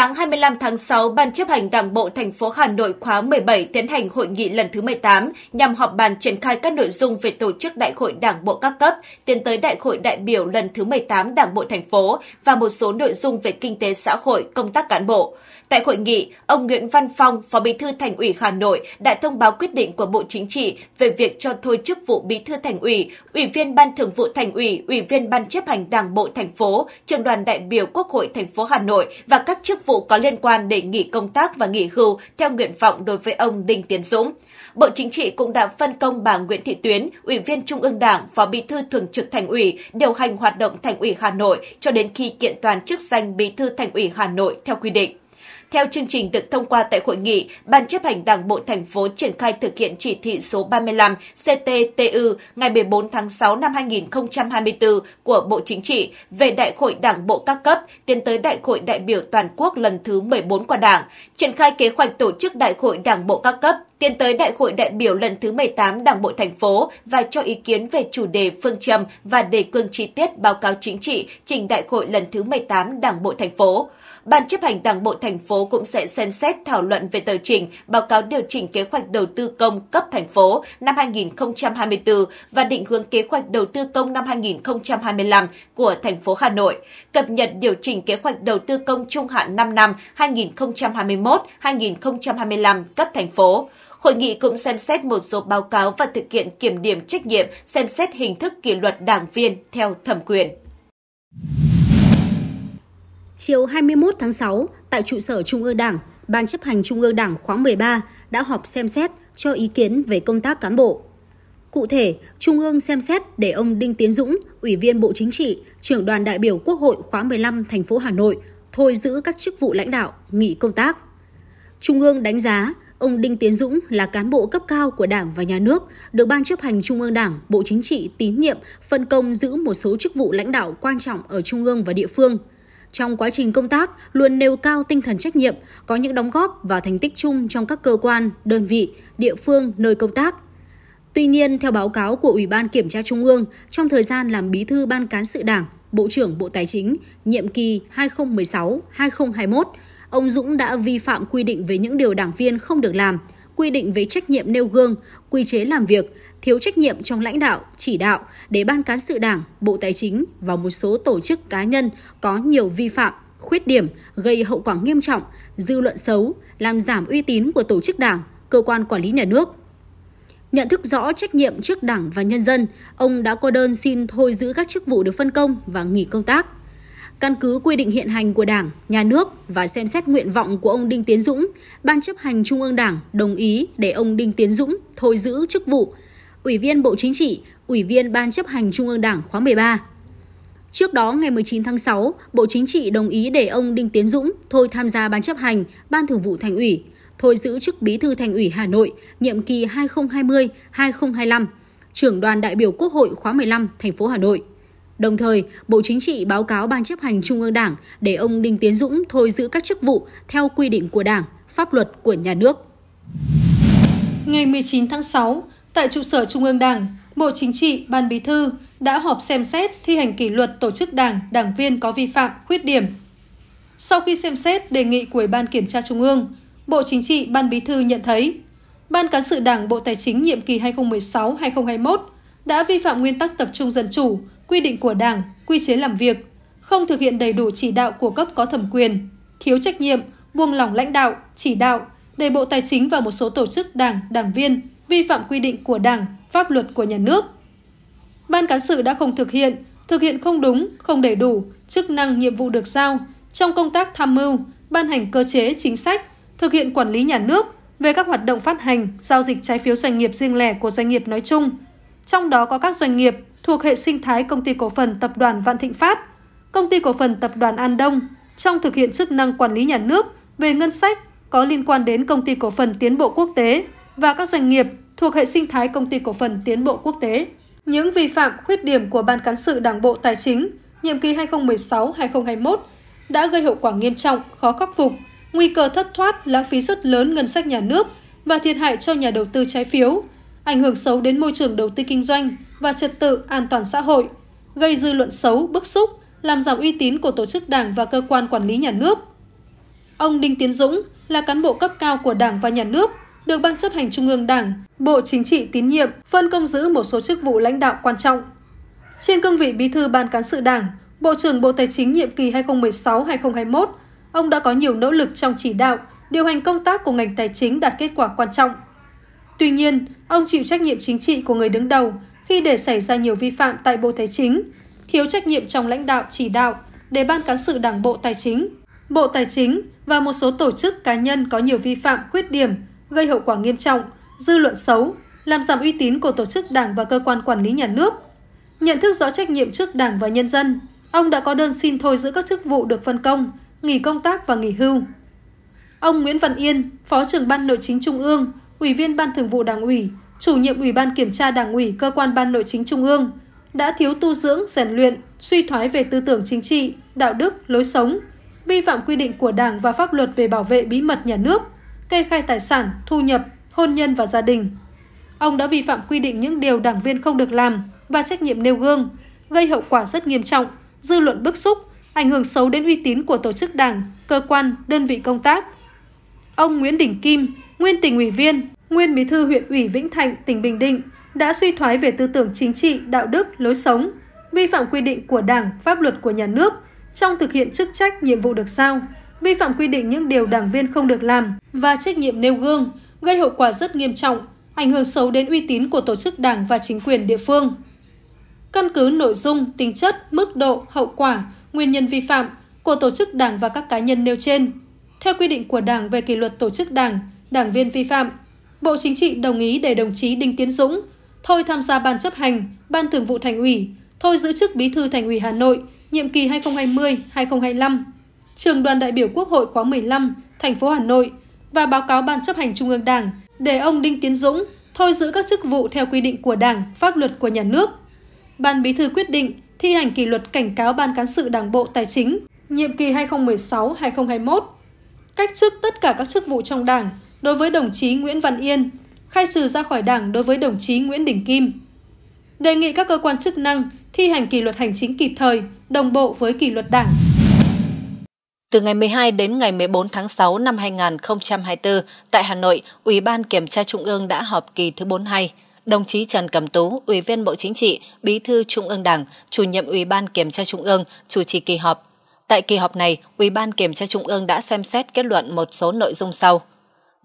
sáng 25 tháng 6, Ban chấp hành Đảng bộ thành phố Hà Nội khóa 17 tiến hành hội nghị lần thứ 18 nhằm họp bàn triển khai các nội dung về tổ chức đại hội Đảng bộ các cấp, tiến tới đại hội đại biểu lần thứ 18 Đảng bộ thành phố và một số nội dung về kinh tế xã hội, công tác cán bộ. Tại hội nghị, ông Nguyễn Văn Phong, Phó Bí thư Thành ủy Hà Nội đã thông báo quyết định của Bộ Chính trị về việc cho thôi chức vụ Bí thư Thành ủy, Ủy viên Ban Thường vụ Thành ủy, Ủy viên Ban chấp hành Đảng bộ thành phố, Trường đoàn đại biểu Quốc hội thành phố Hà Nội và các chức vụ có liên quan để nghỉ công tác và nghỉ hưu theo nguyện vọng đối với ông Đinh Tiến Dũng. Bộ Chính trị cũng đã phân công bà Nguyễn Thị Tuyến, Ủy viên Trung ương Đảng, Phó Bí thư Thường trực Thành ủy, điều hành hoạt động Thành ủy Hà Nội cho đến khi kiện toàn chức danh Bí thư Thành ủy Hà Nội theo quy định. Theo chương trình được thông qua tại hội nghị, Ban chấp hành Đảng bộ thành phố triển khai thực hiện chỉ thị số 35 CTTU ngày 14 tháng 6 năm 2024 của Bộ Chính trị về Đại hội Đảng bộ các cấp tiến tới Đại hội đại biểu toàn quốc lần thứ 14 của Đảng, triển khai kế hoạch tổ chức Đại hội Đảng bộ các cấp tiến tới Đại hội đại biểu lần thứ 18 Đảng bộ thành phố và cho ý kiến về chủ đề phương châm và đề cương chi tiết báo cáo chính trị trình Đại hội lần thứ 18 Đảng bộ thành phố. Ban chấp hành Đảng bộ thành phố cũng sẽ xem xét thảo luận về tờ trình báo cáo điều chỉnh kế hoạch đầu tư công cấp thành phố năm 2024 và định hướng kế hoạch đầu tư công năm 2025 của thành phố Hà Nội, cập nhật điều chỉnh kế hoạch đầu tư công trung hạn 5 năm 2021-2025 cấp thành phố. Hội nghị cũng xem xét một số báo cáo và thực hiện kiểm điểm trách nhiệm, xem xét hình thức kỷ luật đảng viên theo thẩm quyền. Chiều 21 tháng 6, tại trụ sở Trung ương Đảng, Ban chấp hành Trung ương Đảng khóa 13 đã họp xem xét cho ý kiến về công tác cán bộ. Cụ thể, Trung ương xem xét để ông Đinh Tiến Dũng, Ủy viên Bộ Chính trị, trưởng đoàn đại biểu Quốc hội khóa 15 thành phố Hà Nội, thôi giữ các chức vụ lãnh đạo, nghỉ công tác. Trung ương đánh giá ông Đinh Tiến Dũng là cán bộ cấp cao của Đảng và Nhà nước, được Ban chấp hành Trung ương Đảng, Bộ Chính trị tín nhiệm, phân công giữ một số chức vụ lãnh đạo quan trọng ở Trung ương và địa phương – trong quá trình công tác luôn nêu cao tinh thần trách nhiệm, có những đóng góp và thành tích chung trong các cơ quan, đơn vị, địa phương nơi công tác. Tuy nhiên, theo báo cáo của Ủy ban Kiểm tra Trung ương, trong thời gian làm bí thư Ban Cán sự Đảng, Bộ trưởng Bộ Tài chính, nhiệm kỳ 2016-2021, ông Dũng đã vi phạm quy định về những điều đảng viên không được làm – quy định về trách nhiệm nêu gương, quy chế làm việc, thiếu trách nhiệm trong lãnh đạo, chỉ đạo để Ban Cán sự Đảng, Bộ Tài chính và một số tổ chức cá nhân có nhiều vi phạm, khuyết điểm gây hậu quả nghiêm trọng, dư luận xấu, làm giảm uy tín của tổ chức đảng, cơ quan quản lý nhà nước. Nhận thức rõ trách nhiệm trước đảng và nhân dân, ông đã có đơn xin thôi giữ các chức vụ được phân công và nghỉ công tác. Căn cứ quy định hiện hành của Đảng, Nhà nước và xem xét nguyện vọng của ông Đinh Tiến Dũng, Ban chấp hành Trung ương Đảng đồng ý để ông Đinh Tiến Dũng thôi giữ chức vụ Ủy viên Bộ Chính trị, Ủy viên Ban chấp hành Trung ương Đảng khóa 13. Trước đó, ngày 19 tháng 6, Bộ Chính trị đồng ý để ông Đinh Tiến Dũng thôi tham gia Ban chấp hành, Ban thường vụ Thành ủy, thôi giữ chức Bí thư Thành ủy Hà Nội nhiệm kỳ 2020-2025, trưởng đoàn đại biểu Quốc hội khóa 15 thành phố Hà Nội. Đồng thời, Bộ Chính trị báo cáo Ban chấp hành Trung ương Đảng để ông Đinh Tiến Dũng thôi giữ các chức vụ theo quy định của Đảng, pháp luật của nhà nước. Ngày 19 tháng 6, tại trụ sở Trung ương Đảng, Bộ Chính trị, Ban Bí thư đã họp xem xét thi hành kỷ luật tổ chức đảng, đảng viên có vi phạm, khuyết điểm. Sau khi xem xét đề nghị của Ủy ban Kiểm tra Trung ương, Bộ Chính trị, Ban Bí thư nhận thấy Ban Cán sự Đảng Bộ Tài chính nhiệm kỳ 2016-2021 đã vi phạm nguyên tắc tập trung dân chủ, quy định của Đảng, quy chế làm việc, không thực hiện đầy đủ chỉ đạo của cấp có thẩm quyền, thiếu trách nhiệm, buông lỏng lãnh đạo, chỉ đạo, để Bộ Tài chính và một số tổ chức đảng, đảng viên vi phạm quy định của Đảng, pháp luật của nhà nước. Ban cán sự đã không thực hiện, thực hiện không đúng, không đầy đủ chức năng nhiệm vụ được giao trong công tác tham mưu, ban hành cơ chế chính sách, thực hiện quản lý nhà nước về các hoạt động phát hành, giao dịch trái phiếu doanh nghiệp riêng lẻ của doanh nghiệp nói chung, trong đó có các doanh nghiệp thuộc hệ sinh thái công ty cổ phần tập đoàn Vạn Thịnh Phát, công ty cổ phần tập đoàn An Đông trong thực hiện chức năng quản lý nhà nước về ngân sách có liên quan đến công ty cổ phần tiến bộ quốc tế và các doanh nghiệp thuộc hệ sinh thái công ty cổ phần tiến bộ quốc tế. Những vi phạm, khuyết điểm của Ban Cán sự Đảng Bộ Tài chính nhiệm kỳ 2016-2021 đã gây hậu quả nghiêm trọng, khó khắc phục, nguy cơ thất thoát, lãng phí rất lớn ngân sách nhà nước và thiệt hại cho nhà đầu tư trái phiếu, ảnh hưởng xấu đến môi trường đầu tư kinh doanh và trật tự an toàn xã hội, gây dư luận xấu, bức xúc, làm giảm uy tín của tổ chức đảng và cơ quan quản lý nhà nước. Ông Đinh Tiến Dũng là cán bộ cấp cao của Đảng và Nhà nước, được Ban chấp hành Trung ương Đảng, Bộ Chính trị tín nhiệm, phân công giữ một số chức vụ lãnh đạo quan trọng. Trên cương vị Bí thư Ban Cán sự Đảng, Bộ trưởng Bộ Tài chính nhiệm kỳ 2016-2021, ông đã có nhiều nỗ lực trong chỉ đạo, điều hành công tác của ngành tài chính đạt kết quả quan trọng – Tuy nhiên, ông chịu trách nhiệm chính trị của người đứng đầu khi để xảy ra nhiều vi phạm tại Bộ Tài chính, thiếu trách nhiệm trong lãnh đạo chỉ đạo để Ban Cán sự Đảng Bộ Tài chính, Bộ Tài chính và một số tổ chức cá nhân có nhiều vi phạm khuyết điểm gây hậu quả nghiêm trọng, dư luận xấu, làm giảm uy tín của tổ chức đảng và cơ quan quản lý nhà nước. Nhận thức rõ trách nhiệm trước đảng và nhân dân, ông đã có đơn xin thôi giữ các chức vụ được phân công, nghỉ công tác và nghỉ hưu. Ông Nguyễn Văn Yên, Phó trưởng Ban Nội chính Trung ương, Ủy viên Ban Thường vụ Đảng ủy, chủ nhiệm Ủy ban Kiểm tra Đảng ủy cơ quan Ban Nội chính Trung ương, đã thiếu tu dưỡng, rèn luyện, suy thoái về tư tưởng chính trị, đạo đức, lối sống, vi phạm quy định của Đảng và pháp luật về bảo vệ bí mật nhà nước, kê khai tài sản, thu nhập, hôn nhân và gia đình. Ông đã vi phạm quy định những điều đảng viên không được làm và trách nhiệm nêu gương, gây hậu quả rất nghiêm trọng, dư luận bức xúc, ảnh hưởng xấu đến uy tín của tổ chức đảng, cơ quan, đơn vị công tác. Ông Nguyễn Đình Kim, nguyên tỉnh ủy viên, nguyên bí thư huyện ủy Vĩnh Thạnh, tỉnh Bình Định đã suy thoái về tư tưởng chính trị, đạo đức, lối sống, vi phạm quy định của Đảng, pháp luật của nhà nước trong thực hiện chức trách, nhiệm vụ được giao, vi phạm quy định những điều đảng viên không được làm và trách nhiệm nêu gương, gây hậu quả rất nghiêm trọng, ảnh hưởng xấu đến uy tín của tổ chức đảng và chính quyền địa phương. Căn cứ nội dung, tính chất, mức độ, hậu quả, nguyên nhân vi phạm của tổ chức đảng và các cá nhân nêu trên, theo quy định của Đảng về kỷ luật tổ chức đảng, đảng viên vi phạm. Bộ Chính trị đồng ý để đồng chí Đinh Tiến Dũng thôi tham gia ban chấp hành, ban thường vụ thành ủy, thôi giữ chức bí thư thành ủy Hà Nội, nhiệm kỳ 2020-2025, trường đoàn đại biểu Quốc hội khóa 15, thành phố Hà Nội và báo cáo Ban chấp hành Trung ương Đảng để ông Đinh Tiến Dũng thôi giữ các chức vụ theo quy định của Đảng, pháp luật của nhà nước. Ban Bí thư quyết định thi hành kỷ luật cảnh cáo Ban Cán sự Đảng Bộ Tài chính nhiệm kỳ 2016-2021, cách chức tất cả các chức vụ trong Đảng đối với đồng chí Nguyễn Văn Yên, khai trừ ra khỏi Đảng đối với đồng chí Nguyễn Đình Kim. Đề nghị các cơ quan chức năng thi hành kỷ luật hành chính kịp thời, đồng bộ với kỷ luật Đảng. Từ ngày 12 đến ngày 14 tháng 6 năm 2024, tại Hà Nội, Ủy ban Kiểm tra Trung ương đã họp kỳ thứ 42. Đồng chí Trần Cẩm Tú, Ủy viên Bộ Chính trị, Bí thư Trung ương Đảng, Chủ nhiệm Ủy ban Kiểm tra Trung ương, chủ trì kỳ họp. Tại kỳ họp này, Ủy ban Kiểm tra Trung ương đã xem xét kết luận một số nội dung sau.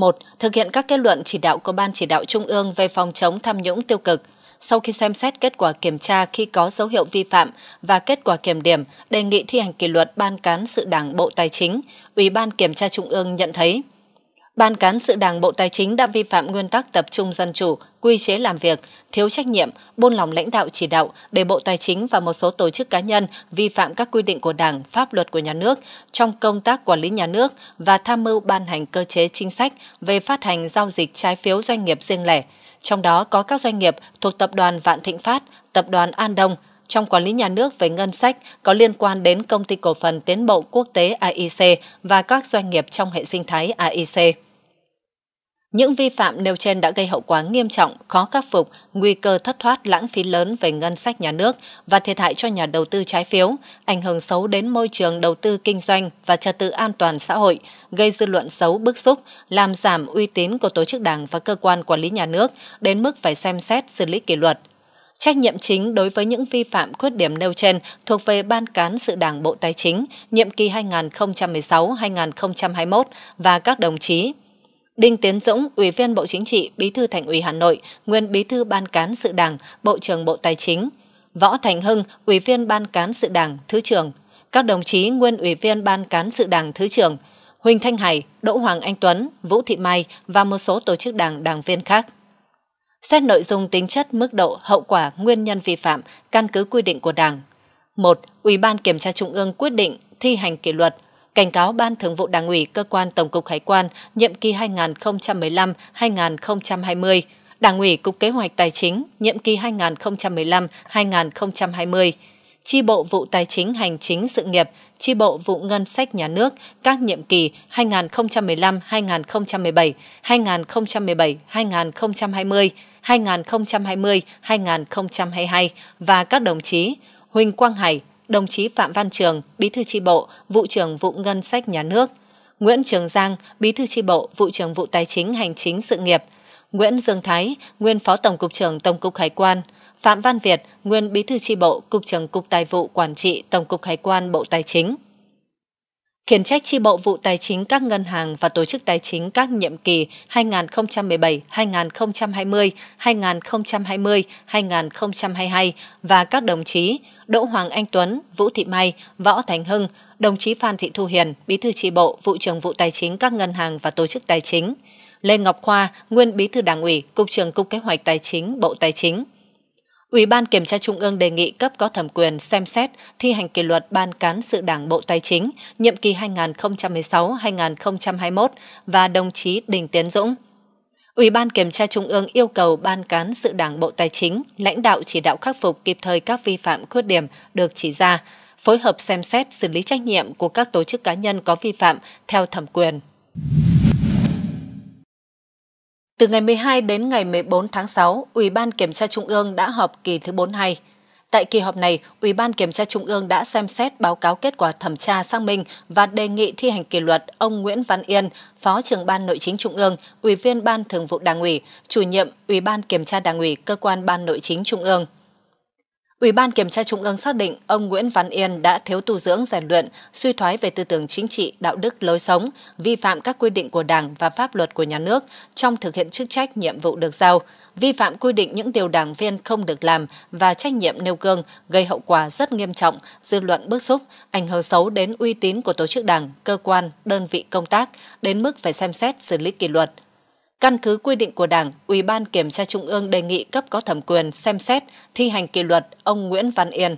1. Thực hiện các kết luận chỉ đạo của Ban chỉ đạo Trung ương về phòng chống tham nhũng tiêu cực. Sau khi xem xét kết quả kiểm tra khi có dấu hiệu vi phạm và kết quả kiểm điểm, đề nghị thi hành kỷ luật Ban cán sự Đảng Bộ Tài chính, Ủy ban Kiểm tra Trung ương nhận thấy – Ban cán sự Đảng Bộ Tài chính đã vi phạm nguyên tắc tập trung dân chủ, quy chế làm việc, thiếu trách nhiệm, buôn lòng lãnh đạo chỉ đạo để Bộ Tài chính và một số tổ chức cá nhân vi phạm các quy định của Đảng, pháp luật của nhà nước trong công tác quản lý nhà nước và tham mưu ban hành cơ chế chính sách về phát hành giao dịch trái phiếu doanh nghiệp riêng lẻ. Trong đó có các doanh nghiệp thuộc tập đoàn Vạn Thịnh Phát, tập đoàn An Đông, trong quản lý nhà nước về ngân sách có liên quan đến công ty cổ phần tiến bộ quốc tế AIC và các doanh nghiệp trong hệ sinh thái AIC. Những vi phạm nêu trên đã gây hậu quả nghiêm trọng, khó khắc phục, nguy cơ thất thoát lãng phí lớn về ngân sách nhà nước và thiệt hại cho nhà đầu tư trái phiếu, ảnh hưởng xấu đến môi trường đầu tư kinh doanh và trật tự an toàn xã hội, gây dư luận xấu bức xúc, làm giảm uy tín của tổ chức đảng và cơ quan quản lý nhà nước đến mức phải xem xét xử lý kỷ luật. Trách nhiệm chính đối với những vi phạm khuyết điểm nêu trên thuộc về Ban cán sự Đảng Bộ Tài chính nhiệm kỳ 2016-2021 và các đồng chí Đinh Tiến Dũng, Ủy viên Bộ Chính trị, Bí thư Thành ủy Hà Nội, nguyên Bí thư Ban cán sự Đảng, Bộ trưởng Bộ Tài chính, Võ Thành Hưng, Ủy viên Ban cán sự Đảng, Thứ trưởng, các đồng chí nguyên Ủy viên Ban cán sự Đảng, Thứ trưởng, Huỳnh Thanh Hải, Đỗ Hoàng Anh Tuấn, Vũ Thị Mai và một số tổ chức đảng, đảng viên khác. Xét nội dung tính chất, mức độ, hậu quả, nguyên nhân vi phạm, căn cứ quy định của Đảng. 1. Ủy ban Kiểm tra Trung ương quyết định thi hành kỷ luật cảnh cáo Ban Thường vụ Đảng ủy Cơ quan Tổng cục Hải quan nhiệm kỳ 2015-2020, Đảng ủy Cục Kế hoạch Tài chính nhiệm kỳ 2015-2020, Chi bộ Vụ Tài chính Hành chính Sự nghiệp, Chi bộ Vụ Ngân sách Nhà nước các nhiệm kỳ 2015-2017, 2017-2020, 2020-2022 và các đồng chí Huỳnh Quang Hải, đồng chí Phạm Văn Trường, Bí thư tri bộ, vụ trưởng vụ ngân sách nhà nước, Nguyễn Trường Giang, Bí thư tri bộ, vụ trưởng vụ tài chính hành chính sự nghiệp, Nguyễn Dương Thái, nguyên Phó Tổng cục trưởng Tổng cục Hải quan, Phạm Văn Việt, nguyên Bí thư tri bộ, Cục trưởng Cục Tài vụ Quản trị Tổng cục Hải quan Bộ Tài chính khiển trách chi bộ vụ tài chính các ngân hàng và tổ chức tài chính các nhiệm kỳ 2017-2020, 2020-2022 và các đồng chí Đỗ Hoàng Anh Tuấn, Vũ Thị Mai, Võ Thành Hưng, đồng chí Phan Thị Thu Hiền, Bí thư chi bộ, vụ trưởng vụ tài chính các ngân hàng và tổ chức tài chính, Lê Ngọc Khoa, nguyên Bí thư Đảng ủy, Cục trưởng Cục Kế hoạch Tài chính, Bộ Tài chính, Ủy ban Kiểm tra Trung ương đề nghị cấp có thẩm quyền xem xét thi hành kỷ luật Ban Cán sự Đảng Bộ Tài chính nhiệm kỳ 2016-2021 và đồng chí Đình Tiến Dũng. Ủy ban Kiểm tra Trung ương yêu cầu Ban Cán sự Đảng Bộ Tài chính lãnh đạo chỉ đạo khắc phục kịp thời các vi phạm khuyết điểm được chỉ ra, phối hợp xem xét xử lý trách nhiệm của các tổ chức cá nhân có vi phạm theo thẩm quyền. Từ ngày 12 đến ngày 14 tháng 6, Ủy ban Kiểm tra Trung ương đã họp kỳ thứ 42. Tại kỳ họp này, Ủy ban Kiểm tra Trung ương đã xem xét báo cáo kết quả thẩm tra xác minh và đề nghị thi hành kỷ luật ông Nguyễn Văn Yên, Phó trưởng Ban Nội chính Trung ương, Ủy viên Ban Thường vụ Đảng ủy, Chủ nhiệm Ủy ban Kiểm tra Đảng ủy, Cơ quan Ban Nội chính Trung ương. Ủy ban Kiểm tra Trung ương xác định ông Nguyễn Văn Yên đã thiếu tu dưỡng rèn luyện, suy thoái về tư tưởng chính trị, đạo đức, lối sống, vi phạm các quy định của Đảng và pháp luật của nhà nước trong thực hiện chức trách, nhiệm vụ được giao, vi phạm quy định những điều đảng viên không được làm và trách nhiệm nêu gương gây hậu quả rất nghiêm trọng, dư luận bức xúc, ảnh hưởng xấu đến uy tín của tổ chức đảng, cơ quan, đơn vị công tác, đến mức phải xem xét xử lý kỷ luật, Căn cứ quy định của Đảng, Ủy ban Kiểm tra Trung ương đề nghị cấp có thẩm quyền xem xét thi hành kỷ luật ông Nguyễn Văn Yên.